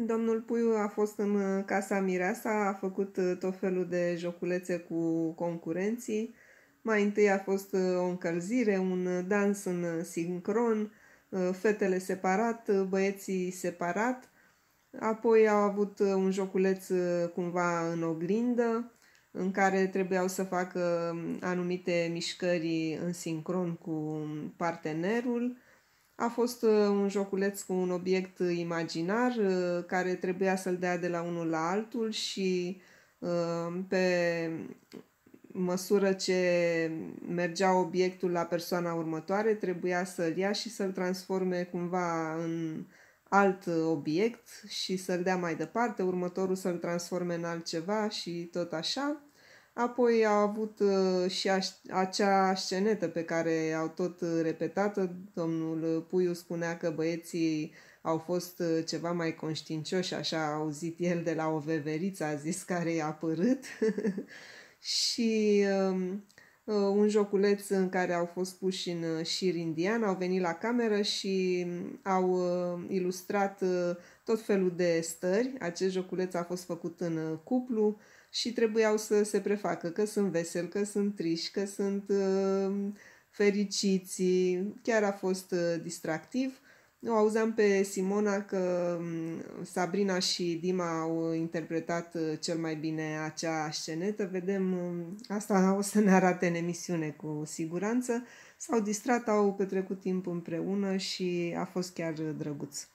Domnul Puiu a fost în uh, Casa Mireasa, a făcut uh, tot felul de joculețe cu concurenții. Mai întâi a fost uh, o încălzire, un dans în sincron, fetele separat, băieții separat. Apoi au avut un joculeț cumva în oglindă, în care trebuiau să facă um, anumite mișcări în sincron cu um, partenerul a fost uh, un joculeț cu un obiect imaginar uh, care trebuia să-l dea de la unul la altul și uh, pe măsură ce mergea obiectul la persoana următoare, trebuia să-l ia și să-l transforme cumva în alt obiect și să-l dea mai departe, următorul să-l transforme în altceva și tot așa. Apoi a avut uh, și acea scenetă pe care au tot uh, repetat-o. Domnul Puiu spunea că băieții au fost uh, ceva mai conștiincioși, așa a auzit el de la o veveriță, a zis, care i-a părât. și um, Uh, un joculeț în care au fost puși în uh, șir indian, au venit la cameră și mm, au uh, ilustrat tot felul de stări. Acest joculeț a fost făcut în cuplu și trebuiau să se prefacă că sunt vesel, că sunt triși, că sunt fericiți. Chiar a fost distractiv. Nu, auzeam pe Simona că mm, Sabrina și Dima au interpretat uh, cel mai bine acea scenetă. Vedem, mm, asta o să ne arate în emisiune cu siguranță. S-au distrat, au petrecut timp împreună și a fost chiar uh, drăguț.